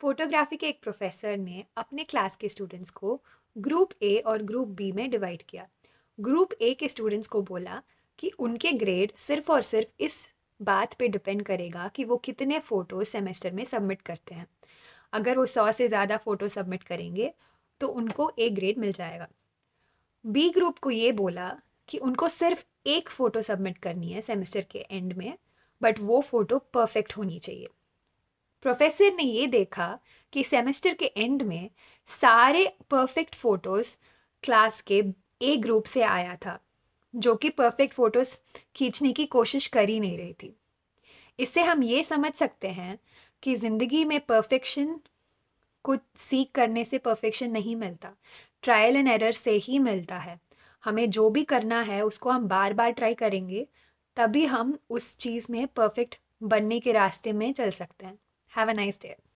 Photography के एक professor ने अपने क्लास के स्टूडेंट्स को ग्रुप ए और ग्रुप बी में डिवाइड किया ग्रुप ए के स्टूडेंट्स को बोला कि उनके ग्रेड सिर्फ और सिर्फ इस बात पे डिपेंड करेगा कि वो कितने फ़ोटो सेमेस्टर में सबमिट करते हैं अगर वो सौ से ज़्यादा फ़ोटो सबमिट करेंगे तो उनको ए ग्रेड मिल जाएगा बी ग्रुप को ये बोला कि उनको सिर्फ एक फ़ोटो सबमिट करनी है सेमेस्टर के एंड में बट वो फ़ोटो परफेक्ट होनी चाहिए प्रोफेसर ने ये देखा कि सेमेस्टर के एंड में सारे परफेक्ट फोटोज़ क्लास के ए ग्रुप से आया था जो कि परफेक्ट फ़ोटोज़ खींचने की कोशिश कर ही नहीं रही थी इससे हम ये समझ सकते हैं कि ज़िंदगी में परफेक्शन कुछ सीख करने से परफेक्शन नहीं मिलता ट्रायल एंड एरर से ही मिलता है हमें जो भी करना है उसको हम बार बार ट्राई करेंगे तभी हम उस चीज़ में परफेक्ट बनने के रास्ते में चल सकते हैं Have a nice day.